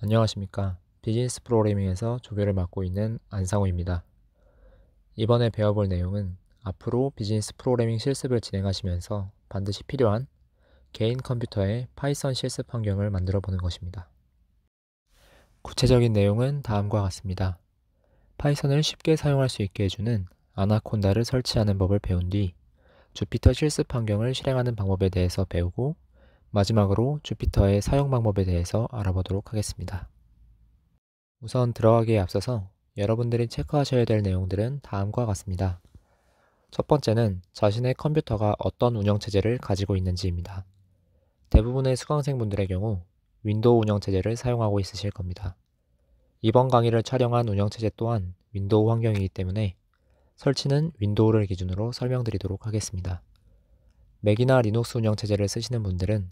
안녕하십니까. 비즈니스 프로그래밍에서 조교를 맡고 있는 안상호입니다 이번에 배워볼 내용은 앞으로 비즈니스 프로그래밍 실습을 진행하시면서 반드시 필요한 개인 컴퓨터의 파이썬 실습 환경을 만들어 보는 것입니다. 구체적인 내용은 다음과 같습니다. 파이썬을 쉽게 사용할 수 있게 해주는 아나콘다를 설치하는 법을 배운 뒤 주피터 실습 환경을 실행하는 방법에 대해서 배우고 마지막으로 주피터의 사용 방법에 대해서 알아보도록 하겠습니다. 우선 들어가기에 앞서서 여러분들이 체크하셔야 될 내용들은 다음과 같습니다. 첫 번째는 자신의 컴퓨터가 어떤 운영체제를 가지고 있는지입니다. 대부분의 수강생분들의 경우 윈도우 운영체제를 사용하고 있으실 겁니다. 이번 강의를 촬영한 운영체제 또한 윈도우 환경이기 때문에 설치는 윈도우를 기준으로 설명드리도록 하겠습니다. 맥이나 리눅스 운영체제를 쓰시는 분들은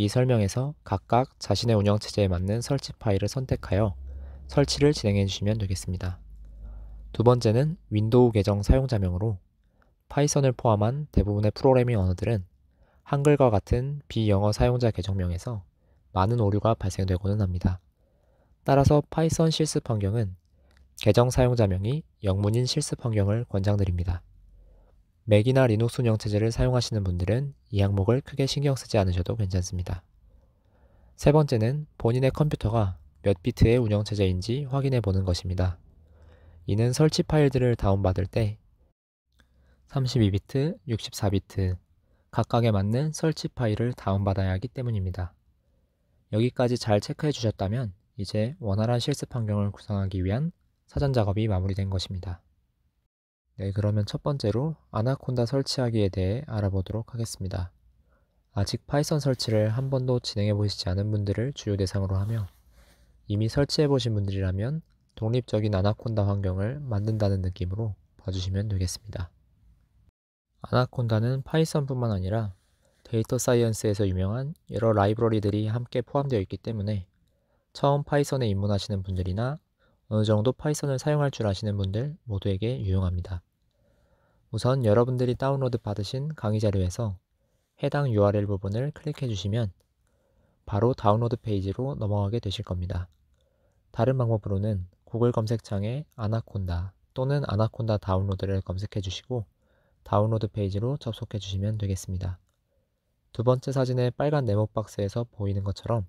이 설명에서 각각 자신의 운영체제에 맞는 설치 파일을 선택하여 설치를 진행해 주시면 되겠습니다. 두 번째는 윈도우 계정 사용자명으로 파이썬을 포함한 대부분의 프로그래밍 언어들은 한글과 같은 비영어 사용자 계정명에서 많은 오류가 발생되고는 합니다. 따라서 파이썬 실습 환경은 계정 사용자명이 영문인 실습 환경을 권장드립니다. 맥이나 리눅스 운영체제를 사용하시는 분들은 이 항목을 크게 신경 쓰지 않으셔도 괜찮습니다. 세 번째는 본인의 컴퓨터가 몇 비트의 운영체제인지 확인해 보는 것입니다. 이는 설치 파일들을 다운받을 때 32비트, 64비트 각각에 맞는 설치 파일을 다운받아야 하기 때문입니다. 여기까지 잘 체크해 주셨다면 이제 원활한 실습 환경을 구성하기 위한 사전 작업이 마무리된 것입니다. 네, 그러면 첫 번째로 아나콘다 설치하기에 대해 알아보도록 하겠습니다. 아직 파이썬 설치를 한 번도 진행해 보시지 않은 분들을 주요 대상으로 하며 이미 설치해 보신 분들이라면 독립적인 아나콘다 환경을 만든다는 느낌으로 봐주시면 되겠습니다. 아나콘다는 파이썬뿐만 아니라 데이터 사이언스에서 유명한 여러 라이브러리들이 함께 포함되어 있기 때문에 처음 파이썬에 입문하시는 분들이나 어느 정도 파이썬을 사용할 줄 아시는 분들 모두에게 유용합니다. 우선 여러분들이 다운로드 받으신 강의 자료에서 해당 URL 부분을 클릭해 주시면 바로 다운로드 페이지로 넘어가게 되실 겁니다. 다른 방법으로는 구글 검색창에 아나콘다 또는 아나콘다 다운로드를 검색해 주시고 다운로드 페이지로 접속해 주시면 되겠습니다. 두 번째 사진의 빨간 네모 박스에서 보이는 것처럼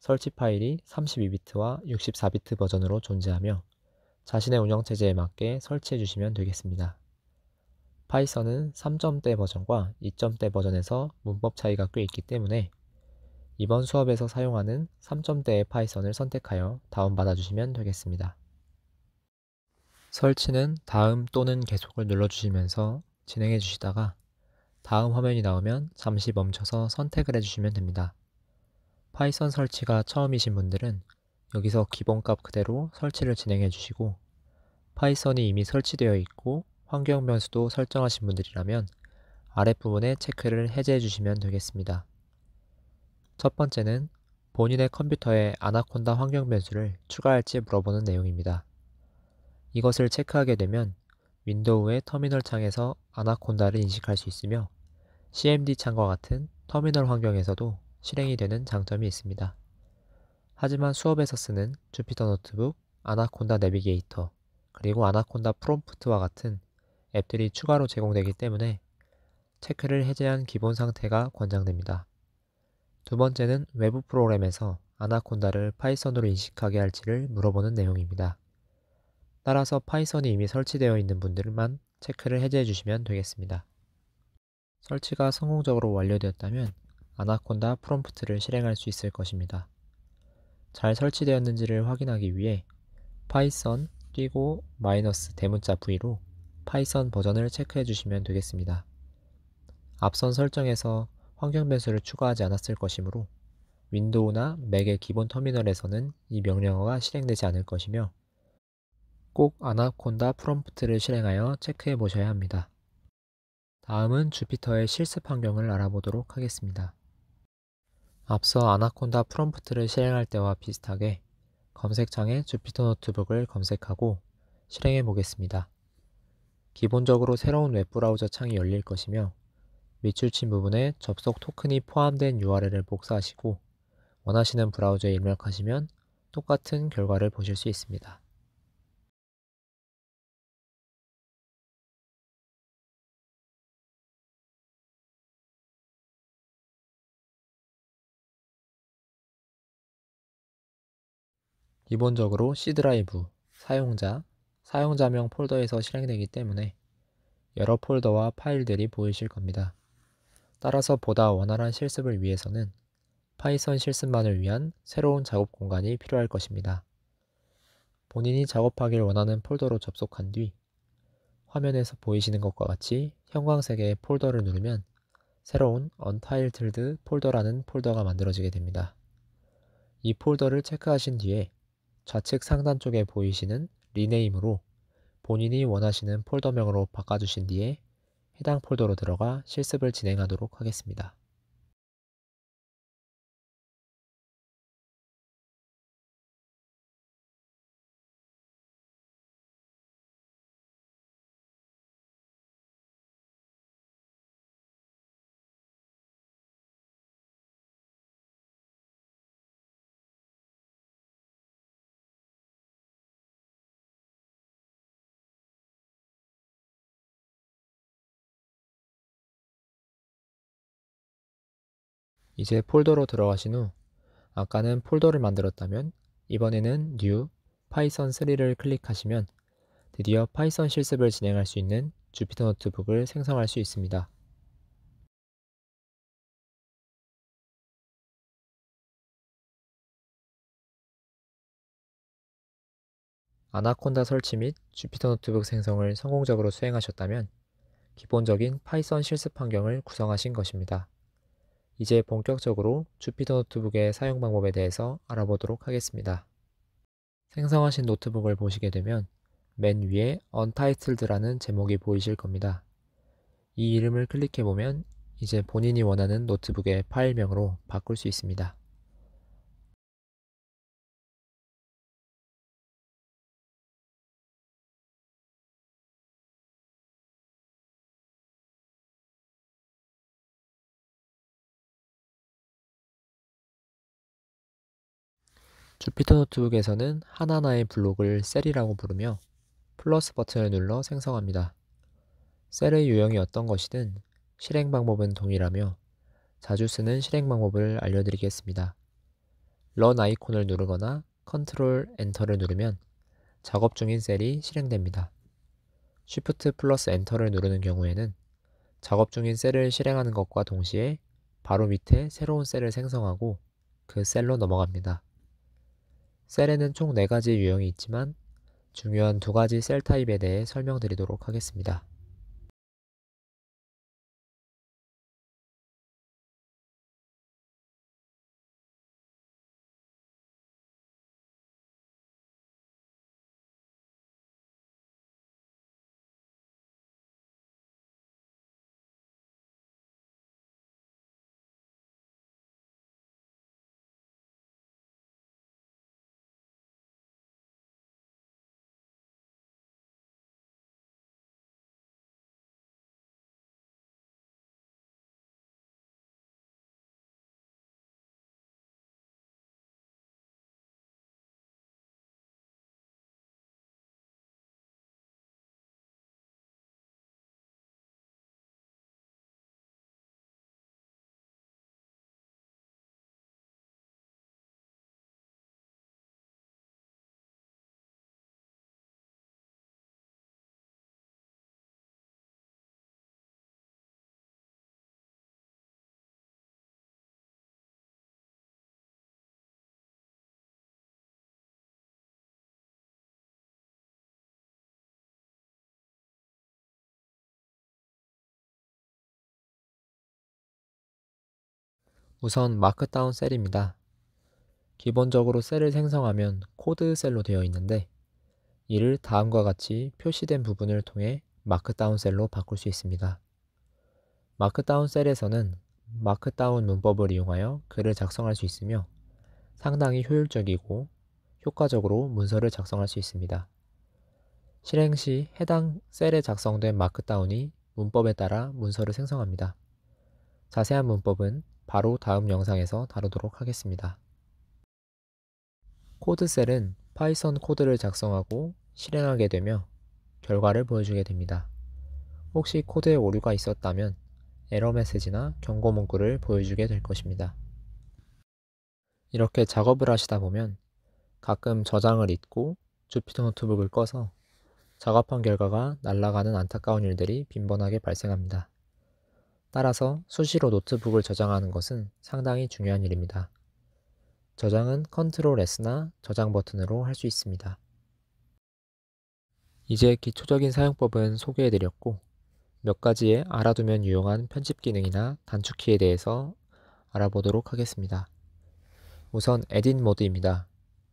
설치 파일이 32비트와 64비트 버전으로 존재하며 자신의 운영체제에 맞게 설치해 주시면 되겠습니다. 파이썬은 3점대 버전과 2점대 버전에서 문법 차이가 꽤 있기 때문에 이번 수업에서 사용하는 3점대의 파이썬을 선택하여 다운받아 주시면 되겠습니다. 설치는 다음 또는 계속을 눌러주시면서 진행해 주시다가 다음 화면이 나오면 잠시 멈춰서 선택을 해주시면 됩니다. 파이썬 설치가 처음이신 분들은 여기서 기본값 그대로 설치를 진행해 주시고 파이썬이 이미 설치되어 있고 환경 변수도 설정하신 분들이라면 아랫부분에 체크를 해제해 주시면 되겠습니다. 첫 번째는 본인의 컴퓨터에 아나콘다 환경 변수를 추가할지 물어보는 내용입니다. 이것을 체크하게 되면 윈도우의 터미널 창에서 아나콘다를 인식할 수 있으며 CMD 창과 같은 터미널 환경에서도 실행이 되는 장점이 있습니다. 하지만 수업에서 쓰는 주피터 노트북, 아나콘다 내비게이터, 그리고 아나콘다 프롬프트와 같은 앱들이 추가로 제공되기 때문에 체크를 해제한 기본 상태가 권장됩니다. 두 번째는 외부 프로그램에서 아나콘다를 파이썬으로 인식하게 할지를 물어보는 내용입니다. 따라서 파이썬이 이미 설치되어 있는 분들만 체크를 해제해 주시면 되겠습니다. 설치가 성공적으로 완료되었다면 아나콘다 프롬프트를 실행할 수 있을 것입니다. 잘 설치되었는지를 확인하기 위해 파이썬 띄고 마이너스 대문자 V로 파이썬 버전을 체크해 주시면 되겠습니다. 앞선 설정에서 환경 변수를 추가하지 않았을 것이므로 윈도우나 맥의 기본 터미널에서는 이 명령어가 실행되지 않을 것이며 꼭 아나콘다 프롬프트를 실행하여 체크해 보셔야 합니다. 다음은 주피터의 실습 환경을 알아보도록 하겠습니다. 앞서 아나콘다 프롬프트를 실행할 때와 비슷하게 검색창에 주피터 노트북을 검색하고 실행해 보겠습니다. 기본적으로 새로운 웹브라우저 창이 열릴 것이며 밑출친 부분에 접속 토큰이 포함된 URL을 복사하시고 원하시는 브라우저에 입력하시면 똑같은 결과를 보실 수 있습니다. 기본적으로 C 드라이브, 사용자, 사용자명 폴더에서 실행되기 때문에 여러 폴더와 파일들이 보이실 겁니다. 따라서 보다 원활한 실습을 위해서는 파이썬 실습만을 위한 새로운 작업 공간이 필요할 것입니다. 본인이 작업하길 원하는 폴더로 접속한 뒤 화면에서 보이시는 것과 같이 형광색의 폴더를 누르면 새로운 Untitled 폴더라는 폴더가 만들어지게 됩니다. 이 폴더를 체크하신 뒤에 좌측 상단 쪽에 보이시는 리네임으로 본인이 원하시는 폴더명으로 바꿔주신 뒤에 해당 폴더로 들어가 실습을 진행하도록 하겠습니다. 이제 폴더로 들어가신 후 아까는 폴더를 만들었다면 이번에는 New 파이썬 3를 클릭하시면 드디어 파이썬 실습을 진행할 수 있는 주피터 노트북을 생성할 수 있습니다. 아나콘다 설치 및 주피터 노트북 생성을 성공적으로 수행하셨다면 기본적인 파이썬 실습 환경을 구성하신 것입니다. 이제 본격적으로 주피터 노트북의 사용 방법에 대해서 알아보도록 하겠습니다. 생성하신 노트북을 보시게 되면 맨 위에 Untitled라는 제목이 보이실 겁니다. 이 이름을 클릭해보면 이제 본인이 원하는 노트북의 파일명으로 바꿀 수 있습니다. 주피터 노트북에서는 하나하나의 블록을 셀이라고 부르며 플러스 버튼을 눌러 생성합니다. 셀의 유형이 어떤 것이든 실행 방법은 동일하며 자주 쓰는 실행 방법을 알려드리겠습니다. 런 아이콘을 누르거나 컨트롤 엔터를 누르면 작업 중인 셀이 실행됩니다. 쉬프트 플러스 엔터를 누르는 경우에는 작업 중인 셀을 실행하는 것과 동시에 바로 밑에 새로운 셀을 생성하고 그 셀로 넘어갑니다. 셀에는 총 4가지 유형이 있지만 중요한 두 가지 셀 타입에 대해 설명드리도록 하겠습니다. 우선 마크다운 셀입니다. 기본적으로 셀을 생성하면 코드 셀로 되어 있는데 이를 다음과 같이 표시된 부분을 통해 마크다운 셀로 바꿀 수 있습니다. 마크다운 셀에서는 마크다운 문법을 이용하여 글을 작성할 수 있으며 상당히 효율적이고 효과적으로 문서를 작성할 수 있습니다. 실행 시 해당 셀에 작성된 마크다운이 문법에 따라 문서를 생성합니다. 자세한 문법은 바로 다음 영상에서 다루도록 하겠습니다. 코드셀은 파이썬 코드를 작성하고 실행하게 되며 결과를 보여주게 됩니다. 혹시 코드에 오류가 있었다면 에러 메시지나 경고 문구를 보여주게 될 것입니다. 이렇게 작업을 하시다 보면 가끔 저장을 잊고 주피터 노트북을 꺼서 작업한 결과가 날아가는 안타까운 일들이 빈번하게 발생합니다. 따라서 수시로 노트북을 저장하는 것은 상당히 중요한 일입니다. 저장은 컨트롤 S나 저장 버튼으로 할 수 있습니다. 이제 기초적인 사용법은 소개해드렸고 몇 가지의 알아두면 유용한 편집 기능이나 단축키에 대해서 알아보도록 하겠습니다. 우선 에딧 모드입니다.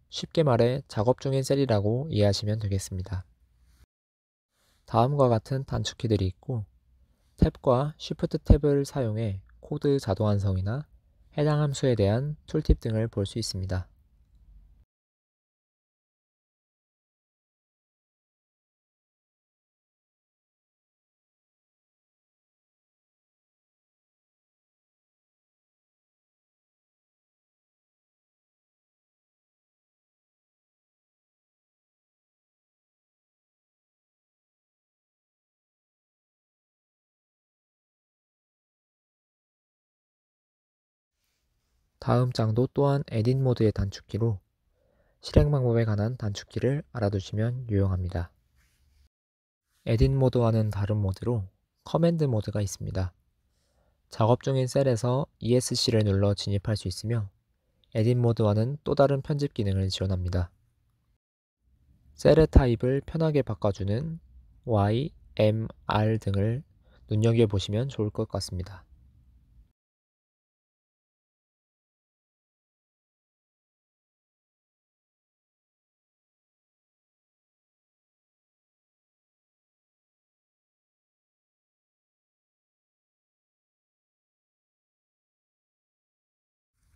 쉽게 말해 작업 중인 셀이라고 이해하시면 되겠습니다. 다음과 같은 단축키들이 있고 탭과 쉬프트 탭을 사용해 코드 자동 완성이나 해당 함수에 대한 툴팁 등을 볼 수 있습니다. 다음 장도 또한 에딧 모드의 단축키로 실행 방법에 관한 단축키를 알아두시면 유용합니다. 에딧 모드와는 다른 모드로 커맨드 모드가 있습니다. 작업 중인 셀에서 ESC를 눌러 진입할 수 있으며 에딧 모드와는 또 다른 편집 기능을 지원합니다. 셀의 타입을 편하게 바꿔주는 Y, M, R 등을 눈여겨보시면 좋을 것 같습니다.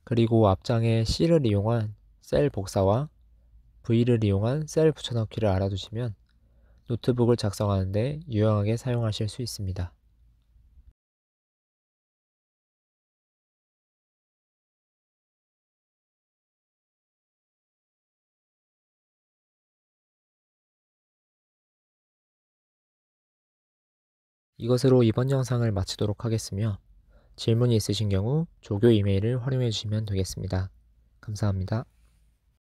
그리고 앞장에 C를 이용한 셀 복사와 V를 이용한 셀 붙여넣기를 알아두시면 노트북을 작성하는데 유용하게 사용하실 수 있습니다. 이것으로 이번 영상을 마치도록 하겠으며 질문이 있으신 경우 조교 이메일을 활용해 주시면 되겠습니다. 감사합니다.